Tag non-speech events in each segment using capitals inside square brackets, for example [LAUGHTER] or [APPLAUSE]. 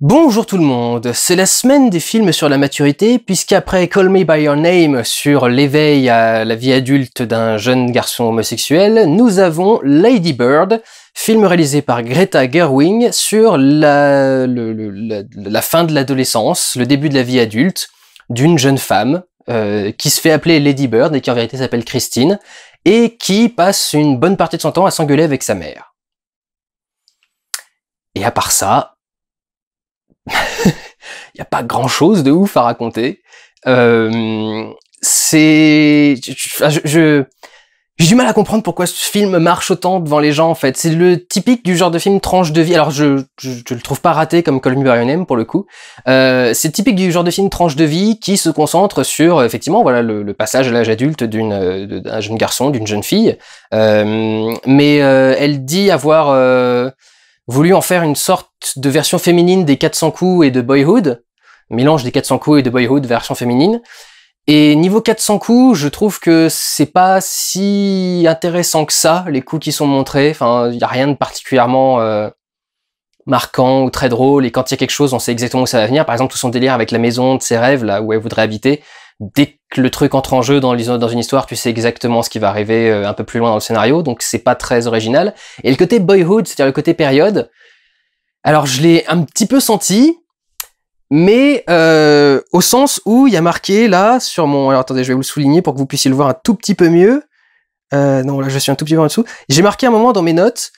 Bonjour tout le monde, c'est la semaine des films sur la maturité, puisqu'après Call Me By Your Name sur l'éveil à la vie adulte d'un jeune garçon homosexuel, nous avons Lady Bird, film réalisé par Greta Gerwing sur la, fin de l'adolescence, le début de la vie adulte d'une jeune femme euh, qui se fait appeler Lady Bird et qui en vérité s'appelle Christine, et qui passe une bonne partie de son temps à s'engueuler avec sa mère. Et à part ça, n'y a pas grand-chose de ouf à raconter. Euh, c'est... je, j'ai du mal à comprendre pourquoi ce film marche autant devant les gens en fait. C'est le typique du genre de film tranche de vie. Alors je je, le trouve pas raté comme Call Me By Your Name pour le coup. Euh, c'est typique du genre de film tranche de vie qui se concentre sur euh, effectivement voilà le, passage à l'âge adulte d'une euh, d'un jeune garçon d'une jeune fille. Euh, mais euh, elle dit avoir voulu en faire une sorte de version féminine des 400 coups et de Boyhood mélange des 400 coups et de Boyhood version féminine. Et niveau 400 coups, je trouve que c'est pas si intéressant que ça, les coups qui sont montrés. Enfin, il y a rien de particulièrement euh, marquant ou très drôle. Et quand il y a quelque chose, on sait exactement où ça va venir. Par exemple, tout son délire avec la maison de ses rêves, là où elle voudrait habiter. Dès que le truc entre en jeu dans, dans une histoire, tu sais exactement ce qui va arriver euh, un peu plus loin dans le scénario. Donc c'est pas très original. Et le côté boyhood, c'est-à-dire le côté période. Alors je l'ai un petit peu senti, mais euh, au sens où il y a marqué là sur mon. Alors attendez, je vais vous le souligner pour que vous puissiez le voir un tout petit peu mieux. Euh, non, là je suis un tout petit peu en dessous. J'ai marqué un moment dans mes notes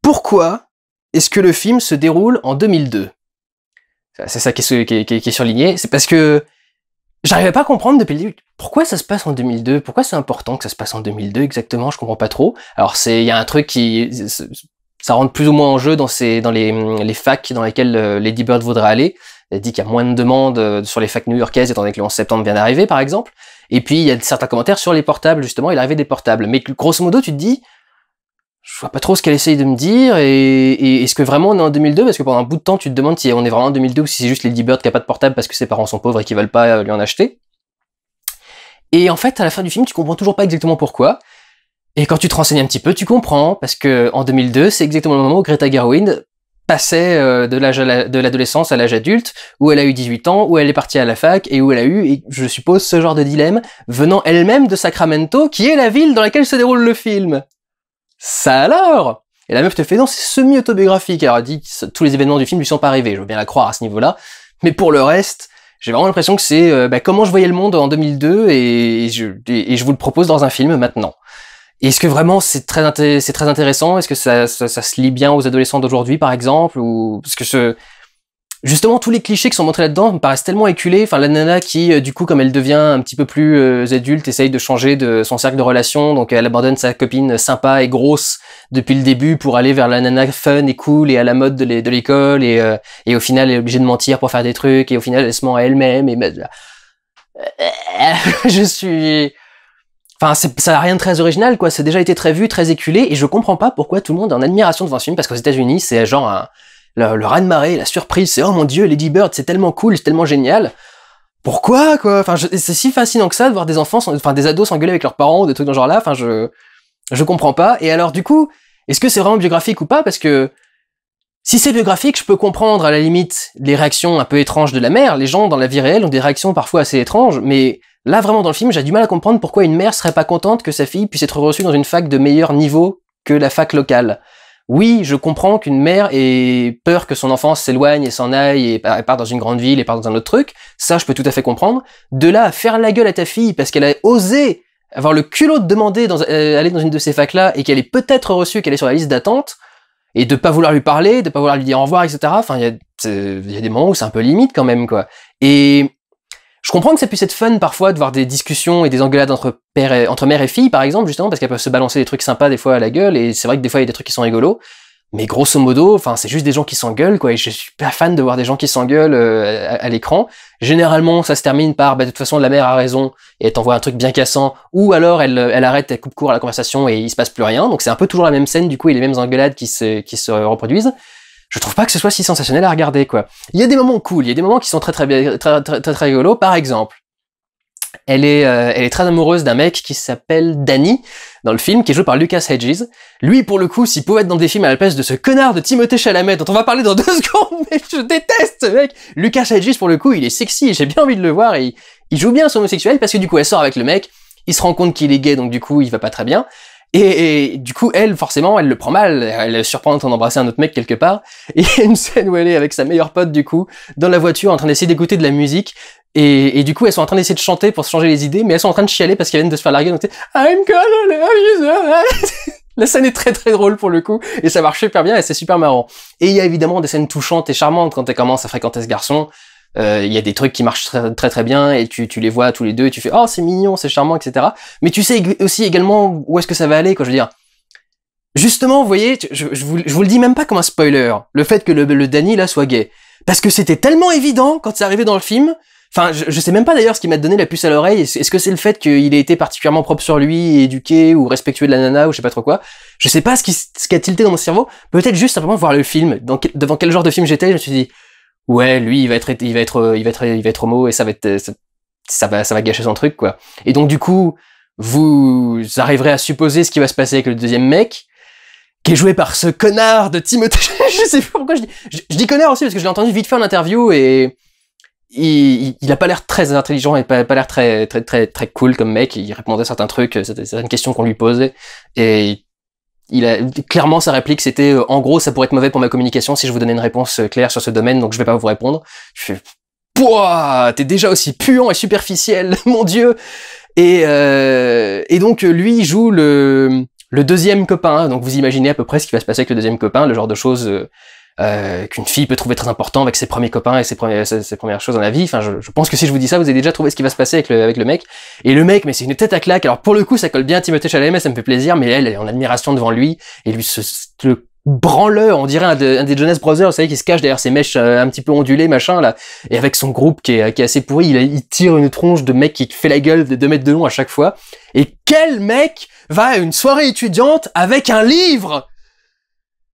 pourquoi est-ce que le film se déroule en 2002 C'est ça qui est, surligné. C'est parce que j'arrivais pas à comprendre depuis le début pourquoi ça se passe en 2002. Pourquoi c'est important que ça se passe en 2002 exactement Je comprends pas trop. Alors c'est il y a un truc qui ça rentre plus ou moins en jeu dans dans les, les facs dans lesquelles euh, Lady Bird voudrait aller. Elle dit qu'il y a moins de demandes euh, sur les facs new-yorkaises étant donné que le 11 septembre vient d'arriver, par exemple. Et puis, il y a certains commentaires sur les portables, justement, il arrivait des portables. Mais grosso modo, tu te dis, je vois pas trop ce qu'elle essaye de me dire et, est-ce que vraiment on est en 2002 parce que pendant un bout de temps tu te demandes si on est vraiment en 2002 ou si c'est juste Lady Bird qui a pas de portable parce que ses parents sont pauvres et qui veulent pas euh, lui en acheter et en fait à la fin du film tu comprends toujours pas exactement pourquoi et quand tu te renseignes un petit peu tu comprends parce que en 2002 c'est exactement le moment où Greta Gerwig passait euh, de l'âge de l'adolescence à l'âge adulte, où elle a eu 18 ans, où elle est partie à la fac et où elle a eu, je suppose, ce genre de dilemme venant elle-même de Sacramento, qui est la ville dans laquelle se déroule le film. Ça alors Et la meuf te fait non, c'est semi-autobiographique. elle elle dit que tous les événements du film lui sont pas arrivés. Je veux bien la croire à ce niveau-là, mais pour le reste, j'ai vraiment l'impression que c'est euh, bah, comment je voyais le monde en 2002 et je, et je vous le propose dans un film maintenant. Est-ce que vraiment c'est très, très intéressant Est-ce que ça, se lit bien aux adolescents d'aujourd'hui, par exemple ou... Parce que ce justement, tous les clichés qui sont montrés là-dedans me paraissent tellement éculés. Enfin, la nana qui, euh, du coup, comme elle devient un petit peu plus euh, adulte, essaye de changer de son cercle de relations. Donc, elle abandonne sa copine sympa et grosse depuis le début pour aller vers la nana fun et cool et à la mode de l'école. Euh, et, au final, elle est obligée de mentir pour faire des trucs. Et au final, elle se ment à elle-même. Et... Bah, je suis Enfin, ça n'a rien de très original, quoi. C'est déjà été très vu, très éculé, et je comprends pas pourquoi tout le monde est en admiration devant ce film, parce qu'aux États-Unis, c'est genre un, le, le raz-de-marée, la surprise, c'est oh mon dieu, Lady Bird, c'est tellement cool, c'est tellement génial. Pourquoi, quoi Enfin, c'est si fascinant que ça de voir des enfants, enfin des ados s'engueuler avec leurs parents ou des trucs dans ce genre-là. Enfin, je je comprends pas. Et alors, du coup, est-ce que c'est vraiment biographique ou pas Parce que si c'est biographique, je peux comprendre à la limite les réactions un peu étranges de la mère. Les gens dans la vie réelle ont des réactions parfois assez étranges, mais Là, vraiment, dans le film, j'ai du mal à comprendre pourquoi une mère serait pas contente que sa fille puisse être reçue dans une fac de meilleur niveau que la fac locale. Oui, je comprends qu'une mère ait peur que son enfant s'éloigne et s'en aille et part dans une grande ville et part dans un autre truc. Ça, je peux tout à fait comprendre. De là à faire la gueule à ta fille parce qu'elle a osé avoir le culot de demander d'aller euh, dans une de ces facs-là et qu'elle est peut-être reçue, qu'elle est sur la liste d'attente, et de pas vouloir lui parler, de pas vouloir lui dire au revoir, etc. Enfin, il y y a des moments où c'est un peu limite quand même, quoi. Et je comprends que ça puisse être fun parfois de voir des discussions et des engueulades entre, père entre mère et fille, par exemple, justement, parce qu'elles peuvent se balancer des trucs sympas des fois à la gueule, et c'est vrai que des fois il y a des trucs qui sont rigolos. Mais grosso modo, enfin, c'est juste des gens qui s'engueulent, quoi. Et je suis pas fan de voir des gens qui s'engueulent euh, à, l'écran. Généralement, ça se termine par, bah, de toute façon, la mère a raison et elle t'envoie un truc bien cassant. Ou alors, elle, euh, elle arrête, elle coupe court à la conversation et il se passe plus rien. Donc, c'est un peu toujours la même scène, du coup, et les mêmes engueulades qui se, qui se reproduisent je trouve pas que ce soit si sensationnel à regarder, quoi. Il y a des moments cool, il y a des moments qui sont très très très très, très, très, rigolos. Par exemple, elle est, euh, elle est très amoureuse d'un mec qui s'appelle Danny dans le film, qui est joué par Lucas Hedges. Lui, pour le coup, s'il pouvait être dans des films à la place de ce connard de Timothée Chalamet, dont on va parler dans [LAUGHS] deux secondes, mais je déteste ce mec Lucas Hedges, pour le coup, il est sexy, j'ai bien envie de le voir, et il, joue bien son homosexuel, parce que du coup, elle sort avec le mec, il se rend compte qu'il est gay, donc du coup, il va pas très bien. Et, du coup, elle, forcément, elle le prend mal. Elle est surprend en train d'embrasser un autre mec quelque part. [LAUGHS] Et il y a une scène où elle est avec sa meilleure pote, du coup, dans la voiture, en train d'essayer d'écouter de la musique. Et, du coup, elles sont en train d'essayer de chanter pour se changer les idées, mais elles sont en train de chialer parce qu'elles viennent de se faire larguer. Donc, I'm gonna love you [LAUGHS] La scène est très très drôle pour le coup, et ça marche super bien, et c'est super marrant. Et il y a évidemment des scènes touchantes et charmantes quand elle commence à fréquenter ce garçon. Euh, il y a des trucs qui marchent très très, bien et tu, les vois tous les deux et tu fais oh c'est mignon, c'est charmant, etc. Mais tu sais aussi également où est-ce que ça va aller, quoi. Je veux dire, justement, vous voyez, je, je, vous, le dis même pas comme un spoiler, le fait que le, le Danny là soit gay, parce que c'était tellement évident quand c'est arrivé dans le film. Enfin, je, sais même pas d'ailleurs ce qui m'a donné la puce à l'oreille. Est-ce que c'est le fait qu'il ait été particulièrement propre sur lui, éduqué ou respectueux de la nana ou je sais pas trop quoi Je sais pas ce qui, ce qui a tilté dans mon cerveau. Peut-être juste simplement voir le film. donc devant quel genre de film j'étais, je me suis dit ouais, lui, il va être, il va être, il va être, il va être homo et ça va être, ça, va, ça va gâcher son truc, quoi. Et donc, du coup, vous arriverez à supposer ce qui va se passer avec le deuxième mec, qui est joué par ce connard de Timothée. [LAUGHS] je sais plus pourquoi je dis, je, dis connard aussi parce que je l'ai entendu vite fait en interview et il, il, a pas l'air très intelligent et pas, pas l'air très, très, très, très cool comme mec. Il répondait à certains trucs, euh, certaines questions qu'on lui posait et il a clairement sa réplique c'était euh, en gros ça pourrait être mauvais pour ma communication si je vous donnais une réponse euh, claire sur ce domaine donc je vais pas vous répondre. Je fais pouah t'es déjà aussi puant et superficiel [LAUGHS] mon dieu euh, et donc lui il joue le le deuxième copain donc vous imaginez à peu près ce qui va se passer avec le deuxième copain le genre de choses euh, qu'une fille peut trouver très important avec ses premiers copains et ses, premières choses dans la vie. Enfin, je, pense que si je vous dis ça, vous avez déjà trouvé ce qui va se passer avec le, avec le mec. Et le mec, mais c'est une tête à claque. Alors pour le coup, ça colle bien à Timothée Chalamet, ça me fait plaisir, mais elle, est en admiration devant lui et lui ce, branleur, on dirait un, des Jonas Brothers, vous savez, qui se cache derrière ses mèches euh, un petit peu ondulées, machin, là. Et avec son groupe qui est, assez pourri, il, il, tire une tronche de mec qui fait la gueule de deux mètres de long à chaque fois. Et quel mec va à une soirée étudiante avec un livre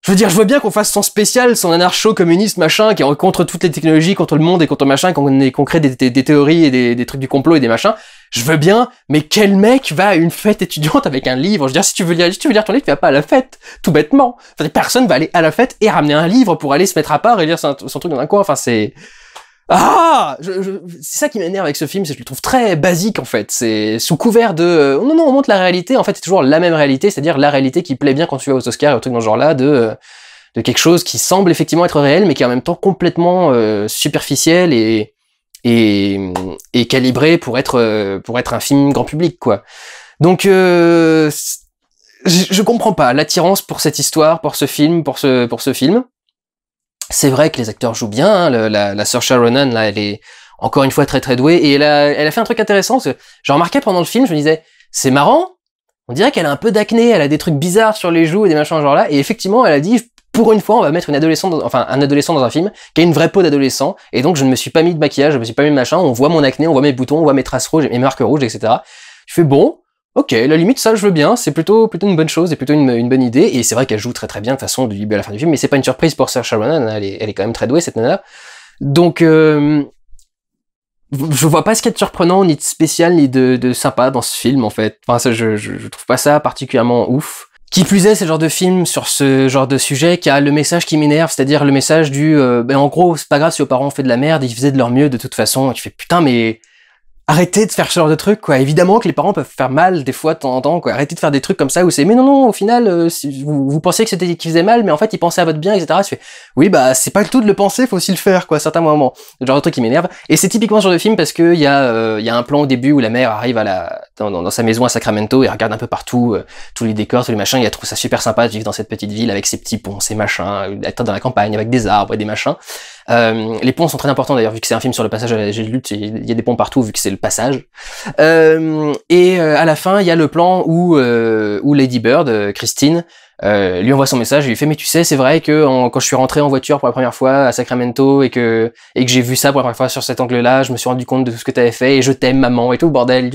je veux dire, je vois bien qu'on fasse son spécial, son anarcho-communiste, machin, qui est contre toutes les technologies, contre le monde et contre machin, qu'on crée des, théories et des, trucs du complot et des machins. Je veux bien, mais quel mec va à une fête étudiante avec un livre Je veux dire, si tu veux lire, tu veux dire ton livre, tu vas pas à la fête, tout bêtement. Enfin, personne va aller à la fête et ramener un livre pour aller se mettre à part et lire son truc dans un coin. Enfin, c'est... Ah je, C'est ça qui m'énerve avec ce film, c'est que je le trouve très basique en fait. C'est sous couvert de euh, non non on montre la réalité, en fait c'est toujours la même réalité, c'est-à-dire la réalité qui plaît bien quand tu vas aux Oscars, et aux trucs dans ce genre-là de euh, de quelque chose qui semble effectivement être réel, mais qui est en même temps complètement euh, superficiel et, et, et calibré pour être pour être un film grand public quoi. Donc je, je comprends pas l'attirance pour cette histoire, pour ce film, pour ce pour ce film c'est vrai que les acteurs jouent bien. Hein, la, la sœur Sharonan, là, elle est encore une fois très très douée. Et elle a, fait un truc intéressant. J'ai remarqué pendant le film, je me disais, c'est marrant. On dirait qu'elle a un peu d'acné, elle a des trucs bizarres sur les joues et des machins genre là. Et effectivement, elle a dit, pour une fois, on va mettre une adolescente, enfin un adolescent dans un film qui a une vraie peau d'adolescent. Et donc, je ne me suis pas mis de maquillage, je ne me suis pas mis de machin. On voit mon acné, on voit mes boutons, on voit mes traces rouges, mes marques rouges, etc. Je fais bon. Ok, la limite, ça, je veux bien, c'est plutôt, plutôt une bonne chose et plutôt une, une bonne idée, et c'est vrai qu'elle joue très très bien de façon du début à la fin du film, mais c'est pas une surprise pour Saoirse Ronan, elle est, elle est quand même très douée cette nana. Donc, euh, je vois pas ce qu'il y a de surprenant, ni de spécial, ni de, sympa dans ce film en fait. Enfin, ça, je, je, trouve pas ça particulièrement ouf. Qui plus est, c'est le genre de film sur ce genre de sujet qui a le message qui m'énerve, c'est-à-dire le message du euh, ben en gros, c'est pas grave si vos parents ont fait de la merde, ils faisaient de leur mieux de toute façon. Et tu fais putain mais arrêtez de faire ce genre de truc, quoi. Évidemment que les parents peuvent faire mal des fois de temps en temps, quoi. Arrêtez de faire des trucs comme ça où c'est, mais non, non, au final, euh, vous, vous que c'était qu'ils faisaient mal, mais en fait, ils pensaient à votre bien, etc. Je fais, oui, bah, c'est pas le tout de le penser, faut aussi le faire, quoi, à certains moments. genre de truc qui m'énerve. Et c'est typiquement ce genre de film parce que il y a, euh, il y a un plan au début où la mère arrive à la, dans, dans, sa maison à Sacramento, et regarde un peu partout, euh, tous les décors, tous les machins, il a trouvé ça super sympa de vivre dans cette petite ville avec ses petits ponts, ses machins, d'être euh, dans la campagne avec des arbres et des machins. Euh, les ponts sont très importants d'ailleurs, vu que c'est un film sur le passage à la lutte, il y a des ponts partout vu que c'est le passage. Euh, et euh, à la fin, il y a le plan où, où Lady Bird, Christine, euh, lui envoie son message, il lui fait mais tu sais c'est vrai que quand je suis rentré en voiture pour la première fois à Sacramento et que et que j'ai vu ça pour la première fois sur cet angle-là, je me suis rendu compte de tout ce que t'avais fait et je t'aime maman et tout bordel.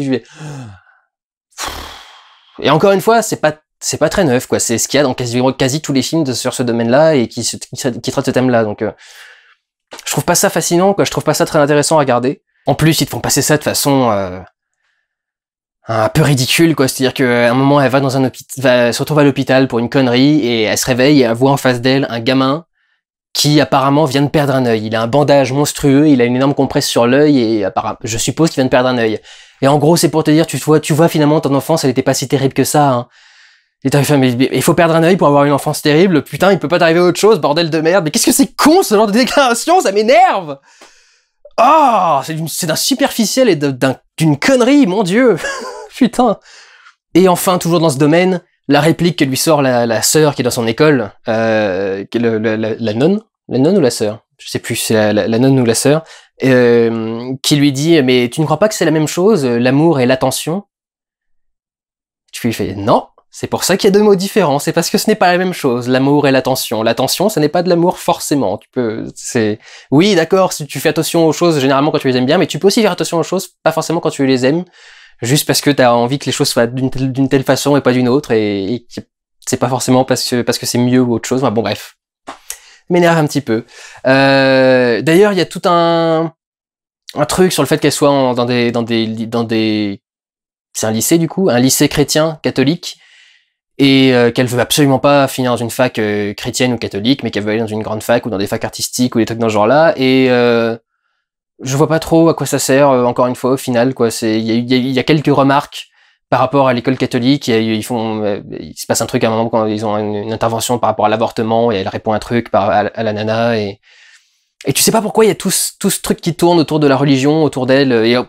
Et encore une fois, c'est pas c'est pas très neuf quoi, c'est ce qu'il y a dans quasi, tous les films sur ce domaine-là et qui, qui, traite ce thème-là. Donc euh, je trouve pas ça fascinant quoi, je trouve pas ça très intéressant à regarder. En plus, ils te font passer ça de façon euh, un peu ridicule quoi c'est-à-dire qu'à un moment elle va dans un va, se retrouve à l'hôpital pour une connerie et elle se réveille et elle voit en face d'elle un gamin qui apparemment vient de perdre un œil il a un bandage monstrueux il a une énorme compresse sur l'œil et je suppose qu'il vient de perdre un œil et en gros c'est pour te dire tu vois tu vois finalement ton enfance elle n'était pas si terrible que ça hein. il faut perdre un œil pour avoir une enfance terrible, putain, il peut pas t'arriver autre chose, bordel de merde, mais qu'est-ce que c'est con ce genre de déclaration, ça m'énerve! ah, oh, c'est d'un superficiel et d'une connerie, mon dieu, [LAUGHS] putain. Et enfin, toujours dans ce domaine, la réplique que lui sort la, sœur qui est dans son école, euh, la, la, nonne, la nonne ou la sœur, je sais plus, c'est la, nonne ou la sœur, euh, qui lui dit mais tu ne crois pas que c'est la même chose, l'amour et l'attention Tu lui fais non. C'est pour ça qu'il y a deux mots différents, c'est parce que ce n'est pas la même chose, l'amour et l'attention. L'attention, ce n'est pas de l'amour forcément. Tu peux, c'est, oui, d'accord, si tu fais attention aux choses généralement quand tu les aimes bien, mais tu peux aussi faire attention aux choses pas forcément quand tu les aimes, juste parce que tu as envie que les choses soient d'une telle, façon et pas d'une autre, et, et c'est pas forcément parce que parce que c'est mieux ou autre chose. bon, bref, m'énerve un petit peu. Euh, d'ailleurs, il y a tout un un truc sur le fait qu'elle soit dans des dans des dans des c'est un lycée du coup, un lycée chrétien catholique et euh, qu'elle veut absolument pas finir dans une fac euh, chrétienne ou catholique, mais qu'elle veut aller dans une grande fac ou dans des facs artistiques ou des trucs dans ce genre-là. Et euh, je vois pas trop à quoi ça sert. Euh, encore une fois, au final, quoi, c'est il y, y a, quelques remarques par rapport à l'école catholique. Ils font, euh, il se passe un truc à un moment quand ils ont une, intervention par rapport à l'avortement et elle répond un truc par, à, la nana et et tu sais pas pourquoi il y a tout, ce truc qui tourne autour de la religion, autour d'elle. Et oh,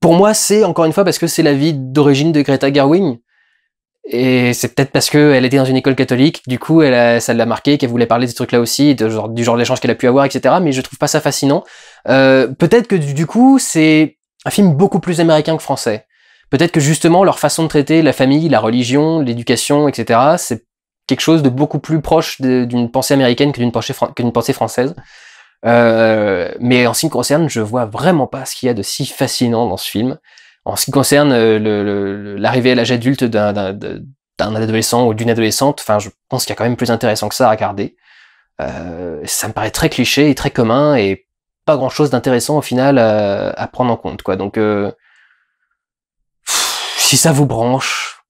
pour moi, c'est encore une fois parce que c'est la vie d'origine de Greta Garwin. Et c'est peut-être parce qu'elle était dans une école catholique, du coup, elle ça l'a marqué, qu'elle voulait parler de ce trucs-là aussi, genre, du genre d'échange qu'elle a pu avoir, etc. Mais je trouve pas ça fascinant. Euh, peut-être que du, coup, c'est un film beaucoup plus américain que français. Peut-être que justement, leur façon de traiter la famille, la religion, l'éducation, etc., c'est quelque chose de beaucoup plus proche d'une pensée américaine que d'une pensée, française. Euh, mais en ce qui me concerne, je vois vraiment pas ce qu'il y a de si fascinant dans ce film. En ce qui concerne euh, l'arrivée à l'âge adulte d'un adolescent ou d'une adolescente, enfin, je pense qu'il y a quand même plus intéressant que ça à regarder. Euh, ça me paraît très cliché et très commun et pas grand chose d'intéressant au final à, prendre en compte, quoi. Donc, euh, si ça vous branche,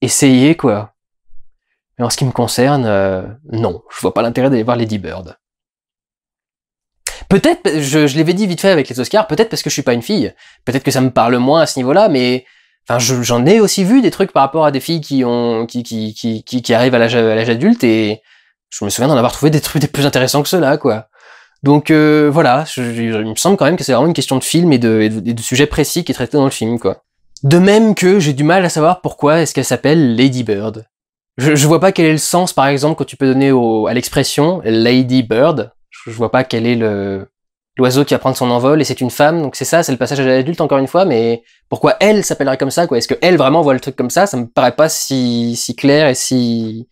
essayez, quoi. Mais en ce qui me concerne, non, je vois pas l'intérêt d'aller voir Lady Bird. Peut-être, je, l'avais dit vite fait avec les Oscars, peut-être parce que je suis pas une fille, peut-être que ça me parle moins à ce niveau-là, mais enfin, j'en ai aussi vu des trucs par rapport à des filles qui ont, qui, qui, qui, qui, arrivent à l'âge, à l'âge adulte et je me souviens d'en avoir trouvé des trucs des plus intéressants que cela, quoi. Donc euh, voilà, je, il me semble quand même que c'est vraiment une question de film et de, sujet précis qui est traité dans le film, quoi. De même que j'ai du mal à savoir pourquoi est-ce qu'elle s'appelle Lady Bird. Je, je vois pas quel est le sens, par exemple, que tu peux donner à l'expression Lady Bird, je vois pas quel est le l'oiseau qui va prendre son envol et c'est une femme donc c'est ça c'est le passage à l'adulte encore une fois mais pourquoi elle s'appellerait comme ça quoi est-ce que elle vraiment voit le truc comme ça ça me paraît pas si si clair et si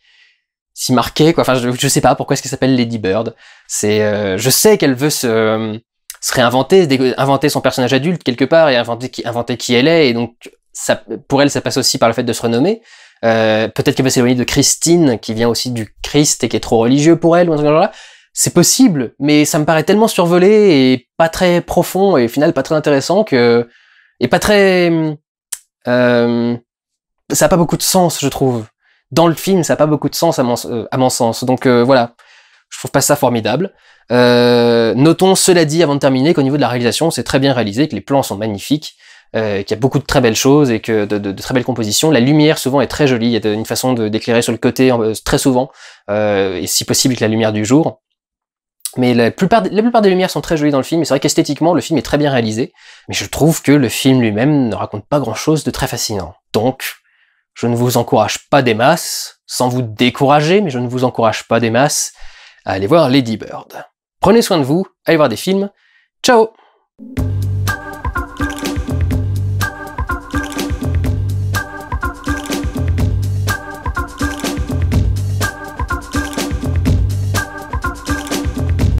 si marqué quoi enfin je, je sais pas pourquoi est-ce qu'elle s'appelle Lady Bird c'est euh, je sais qu'elle veut se se réinventer inventer son personnage adulte quelque part et inventer qui inventer qui elle est et donc ça pour elle ça passe aussi par le fait de se renommer euh, peut-être qu'elle va s'éloigner de Christine qui vient aussi du Christ et qui est trop religieux pour elle ou un truc comme ça c'est possible, mais ça me paraît tellement survolé et pas très profond et au final pas très intéressant que et pas très euh, ça a pas beaucoup de sens, je trouve. Dans le film, ça a pas beaucoup de sens à mon, euh, sens. Donc euh, voilà, je trouve pas ça formidable. notons cela dit avant de terminer qu'au niveau de la réalisation, c'est très bien réalisé, que les plans sont magnifiques. qu'il y a beaucoup de très belles choses et que de, très belles compositions. La lumière souvent est très jolie. Il y a une façon d'éclairer sur le côté très souvent et si possible avec la lumière du jour. Mais la plupart, plupart des lumières sont très jolies dans le film, et c'est vrai qu'esthétiquement, le film est très bien réalisé, mais je trouve que le film lui-même ne raconte pas grand-chose de très fascinant. Donc, je ne vous encourage pas des masses, sans vous décourager, mais je ne vous encourage pas des masses, à aller voir Lady Bird. Prenez soin de vous, allez voir des films, ciao